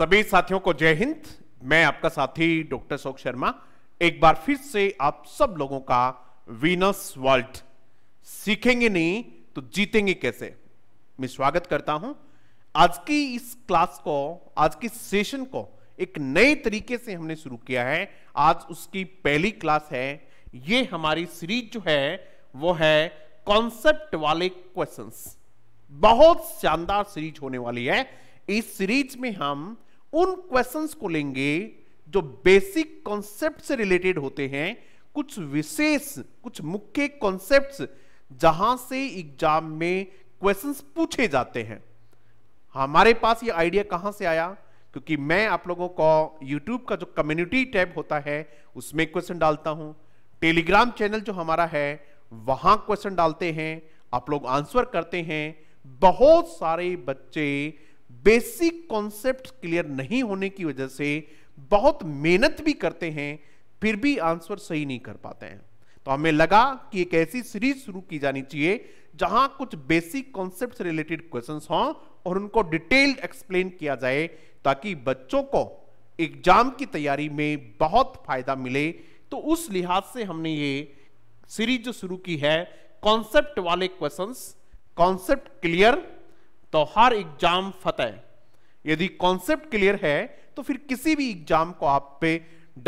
सभी साथियों को जय हिंद मैं आपका साथी डॉक्टर शोक शर्मा एक बार फिर से आप सब लोगों का वीनस वर्ल्ड सीखेंगे नहीं तो जीतेंगे कैसे मैं स्वागत करता हूं आज की इस क्लास को आज की सेशन को एक नए तरीके से हमने शुरू किया है आज उसकी पहली क्लास है ये हमारी सीरीज जो है वो है कॉन्सेप्ट वाले क्वेश्चंस बहुत शानदार सीरीज होने वाली है इस सीरीज में हम उन क्वेश्चंस को लेंगे जो बेसिक कॉन्सेप्ट से रिलेटेड होते हैं कुछ विशेष कुछ मुख्य कॉन्सेप्ट जहां से एग्जाम में क्वेश्चंस पूछे जाते हैं हमारे पास ये आइडिया कहां से आया क्योंकि मैं आप लोगों को यूट्यूब का जो कम्युनिटी टैब होता है उसमें क्वेश्चन डालता हूं टेलीग्राम चैनल जो हमारा है वहां क्वेश्चन डालते हैं आप लोग आंसर करते हैं बहुत सारे बच्चे बेसिक कॉन्सेप्ट क्लियर नहीं होने की वजह से बहुत मेहनत भी करते हैं फिर भी आंसर सही नहीं कर पाते हैं तो हमें लगा कि एक ऐसी सीरीज शुरू की जानी चाहिए जहां कुछ बेसिक कॉन्सेप्ट रिलेटेड क्वेश्चन हों और उनको डिटेल्ड एक्सप्लेन किया जाए ताकि बच्चों को एग्जाम की तैयारी में बहुत फायदा मिले तो उस लिहाज से हमने ये सीरीज जो शुरू की है कॉन्सेप्ट वाले क्वेश्चंस कॉन्सेप्ट क्लियर तो हर एग्जाम फतेह यदि कॉन्सेप्ट क्लियर है तो फिर किसी भी एग्जाम को आप पे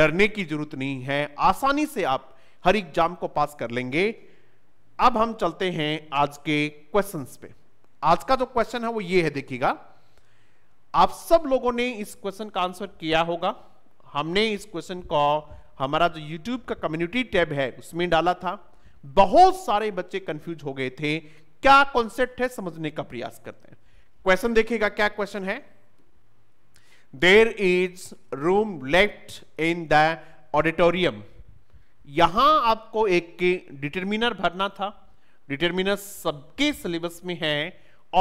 डरने की जरूरत नहीं है आसानी से आप हर एग्जाम को पास कर लेंगे अब हम चलते हैं आज के क्वेश्चंस पे आज का जो क्वेश्चन है वो ये है देखिएगा आप सब लोगों ने इस क्वेश्चन का आंसर किया होगा हमने इस क्वेश्चन को हमारा जो यूट्यूब का कम्युनिटी टैब है उसमें डाला था बहुत सारे बच्चे कंफ्यूज हो गए थे क्या कॉन्सेप्ट है समझने का प्रयास करते हैं क्वेश्चन देखिएगा क्या क्वेश्चन है there is room left in the auditorium यहां आपको एक डिटर्मिनर भरना था डिटर्मिनर सबके सिलेबस में है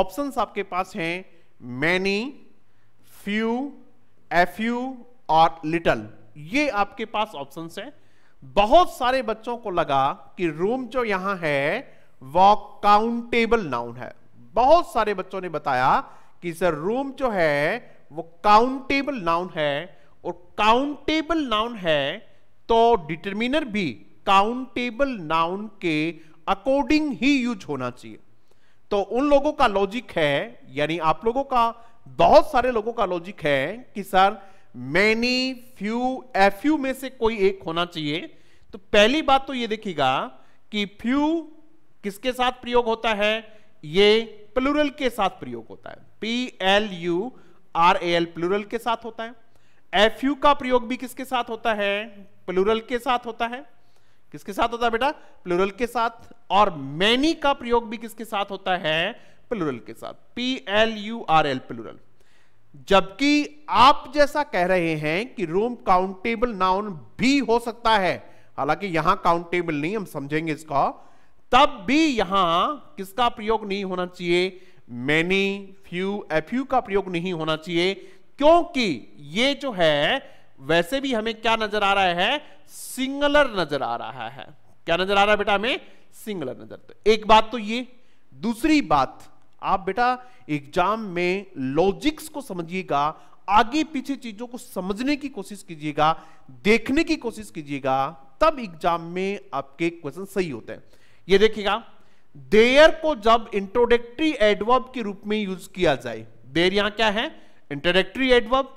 ऑप्शंस आपके पास हैं मैनी फ्यू एफ यू और लिटल ये आपके पास ऑप्शंस हैं बहुत सारे बच्चों को लगा कि रूम जो यहां है वह काउंटेबल नाउन है बहुत सारे बच्चों ने बताया कि सर रूम जो है वो काउंटेबल नाउन है और काउंटेबल नाउन है तो डिटरमिनर भी काउंटेबल नाउन के अकॉर्डिंग ही यूज होना चाहिए तो उन लोगों का लॉजिक है यानी आप लोगों का बहुत सारे लोगों का लॉजिक है कि सर मैनी फ्यू एफ्यू में से कोई एक होना चाहिए तो पहली बात तो ये देखिएगा कि फ्यू किसके साथ प्रयोग होता है ये प्लुरल के साथ प्रयोग होता है P L U R A L plural के साथ होता है एफ यू का प्रयोग भी किसके साथ होता है प्लुरल के साथ होता है किसके साथ होता है बेटा प्लुरल के साथ और मैनी का प्रयोग भी किसके साथ होता है प्लुरल के साथ P L U R L plural जबकि आप जैसा कह रहे हैं कि रूम काउंटेबल नाउन भी हो सकता है हालांकि यहां काउंटेबल नहीं हम समझेंगे इसका तब भी यहां किसका प्रयोग नहीं होना चाहिए मैनी फ्यू एफ्यू का प्रयोग नहीं होना चाहिए क्योंकि ये जो है वैसे भी हमें क्या नजर आ रहा है सिंगलर नजर आ रहा है क्या नजर आ रहा है बेटा हमें सिंगलर नजर तो एक बात तो ये दूसरी बात आप बेटा एग्जाम में लॉजिक्स को समझिएगा आगे पीछे चीजों को समझने की कोशिश कीजिएगा देखने की कोशिश कीजिएगा तब एग्जाम में आपके क्वेश्चन सही होते हैं ये देखिएगा देयर को जब इंट्रोडक्टरी एडवर्ब के रूप में यूज किया जाए देर यहां क्या है इंट्रोडक्टरी एडवर्ब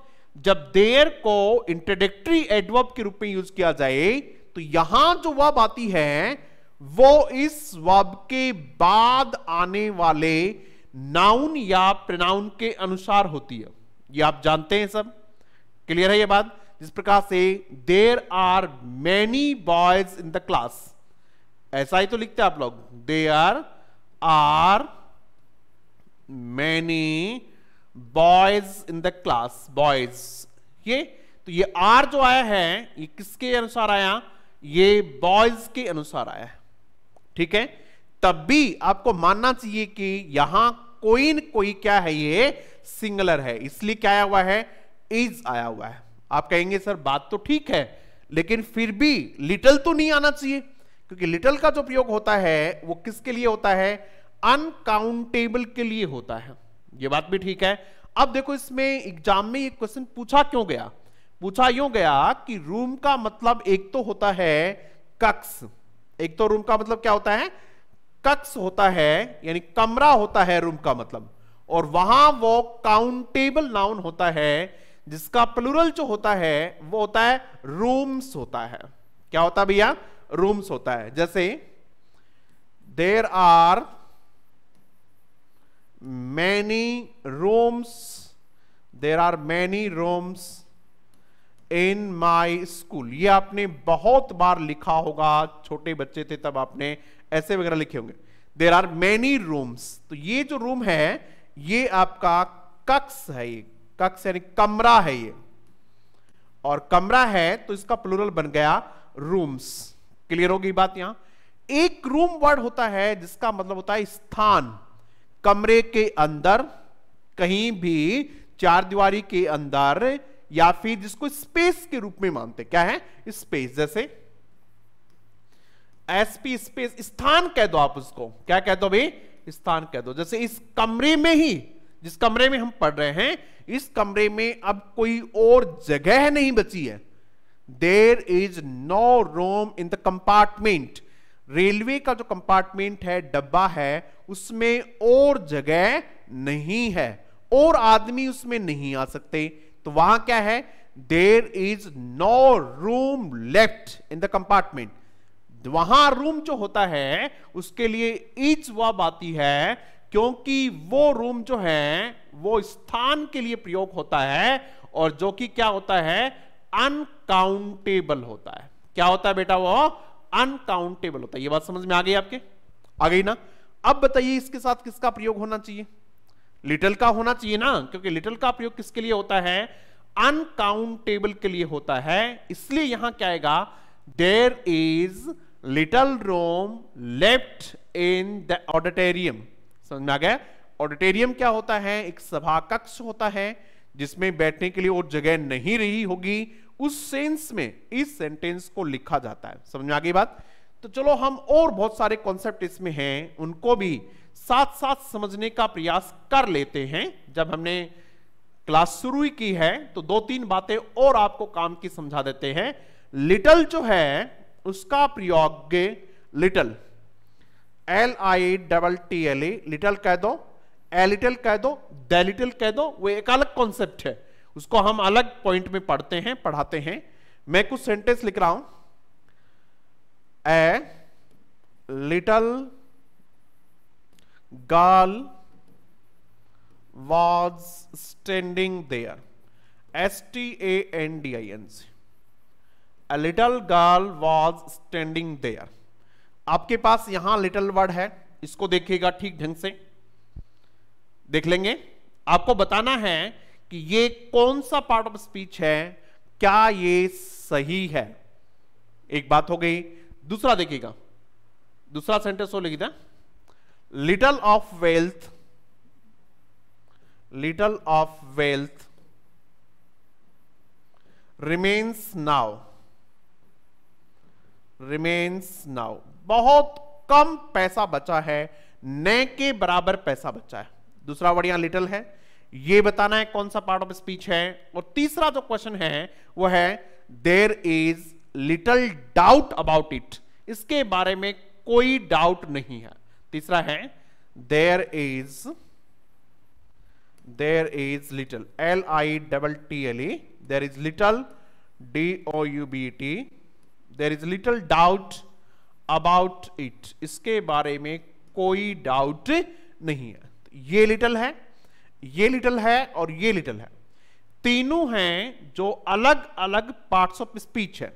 जब देयर को इंट्रोडक्टरी एडवर्ब के रूप में यूज किया जाए तो यहां जो वब आती है वो इस वब के बाद आने वाले नाउन या प्रनाउन के अनुसार होती है ये आप जानते हैं सब क्लियर है ये बात जिस प्रकार से there are many boys in the class ऐसा ही तो लिखते आप लोग there are are many boys in the class boys ये तो ये आर जो आया है ये किसके अनुसार आया ये बॉयज के अनुसार आया है ठीक है तब भी आपको मानना चाहिए कि यहां कोई न कोई क्या है ये सिंगलर है इसलिए क्या आया हुआ है इज आया हुआ है आप कहेंगे सर बात तो ठीक है लेकिन फिर भी लिटल तो नहीं आना चाहिए क्योंकि लिटल का जो प्रयोग होता है वो किसके लिए होता है अनकाउंटेबल के लिए होता है ये बात भी ठीक है अब देखो इसमें एग्जाम में ये क्वेश्चन पूछा क्यों गया पूछा यूं गया कि रूम का मतलब एक तो होता है कक्ष एक तो रूम का मतलब क्या होता है कक्ष होता है यानी कमरा होता है रूम का मतलब और वहां वो काउंटेबल नाउन होता है जिसका प्लूरल जो होता है वो होता है रूम्स होता है क्या होता भैया रूम्स होता है जैसे there are many rooms there are many rooms in my school ये आपने बहुत बार लिखा होगा छोटे बच्चे थे तब आपने ऐसे वगैरह लिखे होंगे देर आर मैनी रूम्स तो ये जो रूम है ये आपका कक्ष है ये कक्ष यानी कमरा है ये और कमरा है तो इसका प्लूरल बन गया रूम्स क्लियर होगी बात यहां एक रूम वर्ड होता है जिसका मतलब होता है स्थान कमरे के अंदर कहीं भी चार दीवारी के अंदर या फिर जिसको स्पेस के रूप में मानते क्या है स्पेस जैसे एसपी स्पेस स्थान कह दो आप उसको क्या कह दो भाई स्थान कह दो जैसे इस कमरे में ही जिस कमरे में हम पढ़ रहे हैं इस कमरे में अब कोई और जगह नहीं बची है there is no room in the compartment railway का जो कंपार्टमेंट है डब्बा है उसमें और जगह नहीं है और आदमी उसमें नहीं आ सकते तो वहां क्या है there is no room left in the compartment वहां रूम जो होता है उसके लिए इज वाब आती है क्योंकि वो रूम जो है वो स्थान के लिए प्रयोग होता है और जो कि क्या होता है अनकाउंटेबल होता है क्या होता है बेटा वो अनकाउंटेबल होता है ये बात समझ में आ गई आपके आ गई ना अब बताइए इसके साथ किसका प्रयोग होना चाहिए लिटल का होना चाहिए ना क्योंकि लिटल का प्रयोग किसके लिए होता है अनकाउंटेबल के लिए होता है इसलिए यहां क्या आएगा there is little room left in the auditorium समझ में आ गया ऑडिटोरियम क्या होता है एक सभा कक्ष होता है जिसमें बैठने के लिए और जगह नहीं रही होगी उस सेंस में इस सेंटेंस को लिखा जाता है समझ में आ गई बात तो चलो हम और बहुत सारे कॉन्सेप्ट इसमें हैं उनको भी साथ साथ समझने का प्रयास कर लेते हैं जब हमने क्लास शुरू ही की है तो दो तीन बातें और आपको काम की समझा देते हैं लिटल जो है उसका प्रयोग little L I double T L E little कह दो एलिटल कह दो दैलिटल कह दो वो एक अलग कॉन्सेप्ट है उसको हम अलग पॉइंट में पढ़ते हैं पढ़ाते हैं मैं कुछ सेंटेंस लिख रहा हूं a little girl was standing there S T A N D I N C a little girl was standing there आपके पास यहां लिटल वर्ड है इसको देखिएगा ठीक ढंग से देख लेंगे आपको बताना है कि ये कौन सा पार्ट ऑफ स्पीच है क्या ये सही है एक बात हो गई दूसरा देखिएगा दूसरा सेंटेंस हो लिखी था little of wealth little of wealth remains now remains now बहुत कम पैसा बचा है न के बराबर पैसा बचा है दूसरा वर्ड यहां लिटल है ये बताना है कौन सा पार्ट ऑफ स्पीच है और तीसरा जो क्वेश्चन है वो है there is little doubt about it इसके बारे में कोई डाउट नहीं है तीसरा है there is there is little L I double T L E there is little D O U B T there is little doubt about it इसके बारे में कोई डाउट नहीं है ये लिटल है ये लिटल है और ये लिटल है तीनों हैं जो अलग अलग पार्ट्स ऑफ स्पीच है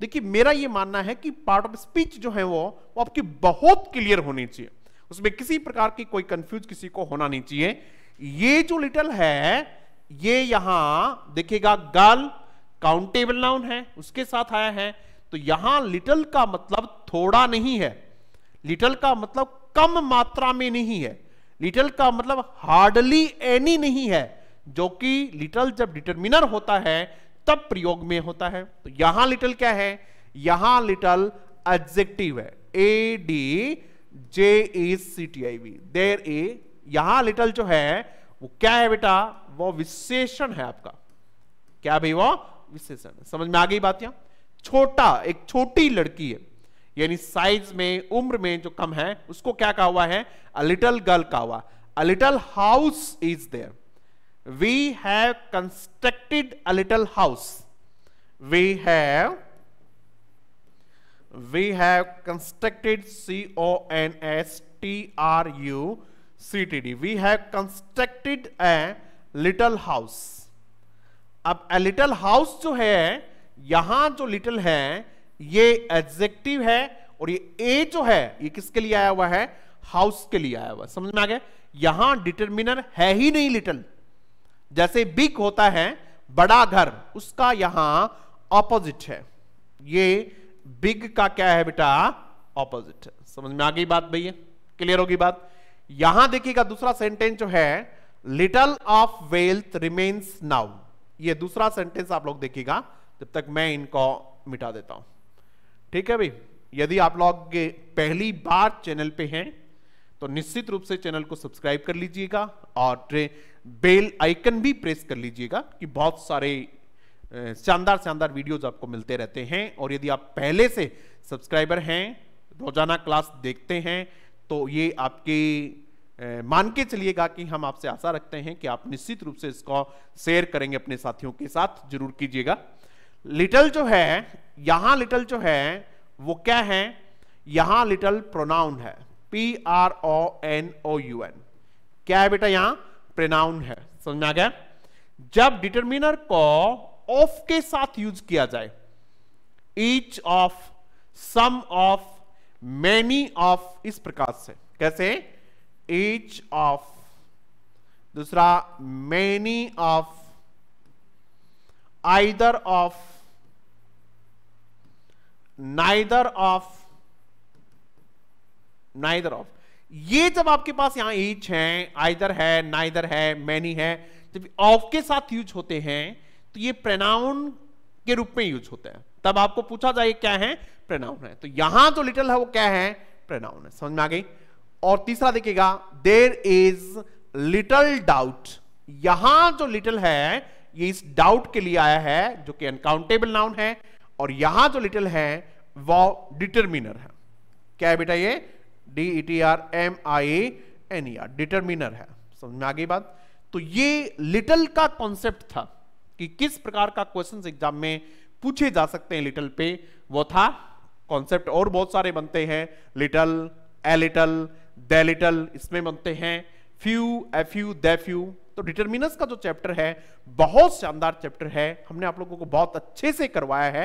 देखिए मेरा ये मानना है कि पार्ट ऑफ स्पीच जो है वो वो आपकी बहुत क्लियर होनी चाहिए उसमें किसी प्रकार की कोई कंफ्यूज किसी को होना नहीं चाहिए ये जो लिटल है ये यहां देखिएगा गर्ल काउंटेबल नाउन है उसके साथ आया है तो यहां लिटल का मतलब थोड़ा नहीं है लिटल का मतलब कम मात्रा में नहीं है लिटल का मतलब हार्डली एनी नहीं है जो कि लिटल जब डिटर्मिनर होता है तब प्रयोग में होता है तो यहां लिटल क्या है यहां लिटल एडजेक्टिव है A D J A C T I V देर ए यहां लिटल जो है वो क्या है बेटा वो विशेषण है आपका क्या भाई वो विशेषण समझ में आ गई बात यहां छोटा एक छोटी लड़की है यानी साइज में उम्र में जो कम है उसको क्या कहा हुआ है अ लिटल गर्ल कहा हुआ a little house is there we have constructed a little house we have we have constructed C O N S T R U C T D we have constructed a little house अब a little house जो है यहां जो little है ये adjective है और ये ए जो है ये किसके लिए आया हुआ है हाउस के लिए आया हुआ समझ में आ गया यहां डिटर्मिनर है ही नहीं लिटल जैसे बिग होता है बड़ा घर उसका यहां ऑपोजिट है ये बिग का क्या है बेटा ऑपोजिट है समझ में आ गई बात भैया क्लियर होगी बात यहां देखिएगा दूसरा सेंटेंस जो है little of wealth remains now ये दूसरा सेंटेंस आप लोग देखिएगा जब तक मैं इनको मिटा देता हूं ठीक है भाई यदि आप लोग पहली बार चैनल पे हैं तो निश्चित रूप से चैनल को सब्सक्राइब कर लीजिएगा और बेल आइकन भी प्रेस कर लीजिएगा कि बहुत सारे शानदार शानदार वीडियोज आपको मिलते रहते हैं और यदि आप पहले से सब्सक्राइबर हैं रोजाना क्लास देखते हैं तो ये आपके मान के चलिएगा कि हम आपसे आशा रखते हैं कि आप निश्चित रूप से इसको शेयर करेंगे अपने साथियों के साथ जरूर कीजिएगा लिटल जो है यहां लिटल जो है वो क्या है यहां लिटल प्रोनाउन है P R O N O U N क्या है बेटा यहां प्रोनाउन है समझ में आ गया जब डिटर्मिनर को ऑफ के साथ यूज किया जाए each of some of many of इस प्रकार से कैसे ईच ऑफ दूसरा many of either of neither of neither of ये जब आपके पास यहां ईच है आइदर है नाइदर है मैनी है जब ऑफ के साथ यूज होते हैं तो ये प्रेनाउन के रूप में यूज होता है तब आपको पूछा जाए क्या है प्रेनाउन है तो यहां जो तो लिटल है वो क्या है प्रेनाउन है समझ में आ गई और तीसरा देखिएगा देर इज लिटल डाउट यहां जो लिटल है ये इस डाउट के लिए आया है जो कि अनकाउंटेबल नाउन है और यहां जो लिटिल है वो डिटरमिनर है क्या है बेटा ये D E T R M I N E R determiner है समझ में आ गई बात तो ये लिटिल का कॉन्सेप्ट था कि किस प्रकार का क्वेश्चन एग्जाम में पूछे जा सकते हैं लिटिल पे वो था कॉन्सेप्ट और बहुत सारे बनते हैं little a little the little इसमें बनते हैं few a few the few तो डिटर्मिनस का जो चैप्टर है बहुत शानदार चैप्टर है हमने आप लोगों को बहुत अच्छे से करवाया है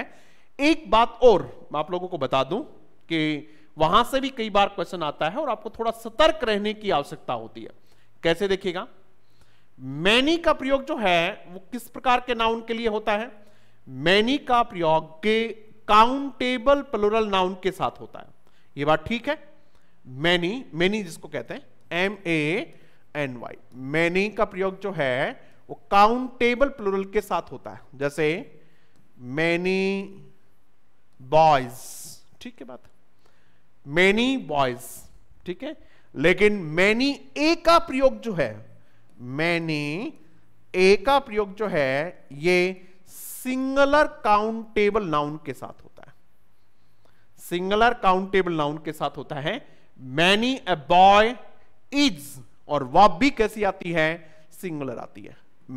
एक बात और मैं आप लोगों को बता दूं कि वहां से भी कई बार क्वेश्चन आता है और आपको थोड़ा सतर्क रहने की आवश्यकता होती है कैसे देखिएगा मैनी का प्रयोग जो है वो किस प्रकार के नाउन के लिए होता है मैनी का प्रयोग के काउंटेबल प्लोरल नाउन के साथ होता है ये बात ठीक है मैनी मैनी जिसको कहते हैं M A N Y many का प्रयोग जो है वो काउंटेबल प्लूरल के साथ होता है जैसे मैनी बॉयज ठीक है बात मैनी बॉयज ठीक है लेकिन मैनी ए का प्रयोग जो है मैनी ए का प्रयोग जो है ये सिंगलर काउंटेबल नाउन के साथ होता है सिंगलर काउंटेबल नाउन के साथ होता है मैनी अ बॉय इज और वाप भी कैसी आती है सिंगुलर आती है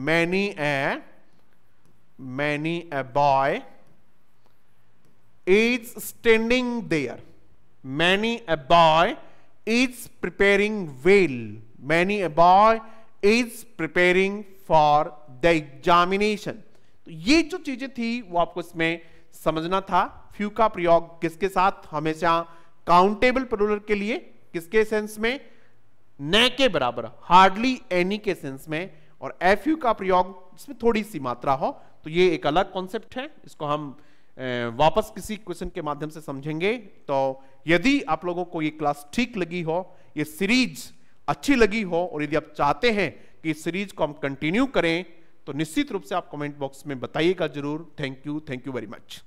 many a many a boy is standing there many a boy is preparing well many a boy is preparing for the examination तो ये जो चीजें थी वो आपको इसमें समझना था फ्यू का प्रयोग किसके साथ हमेशा काउंटेबल प्रोलर के लिए किसके सेंस में न के बराबर हार्डली एनी के सेंस में और एफ यू का प्रयोग जिसमें थोड़ी सी मात्रा हो तो ये एक अलग कॉन्सेप्ट है इसको हम वापस किसी क्वेश्चन के माध्यम से समझेंगे तो यदि आप लोगों को ये क्लास ठीक लगी हो ये सीरीज अच्छी लगी हो और यदि आप चाहते हैं कि इस सीरीज को हम कंटिन्यू करें तो निश्चित रूप से आप कमेंट बॉक्स में बताइएगा जरूर thank you thank you very much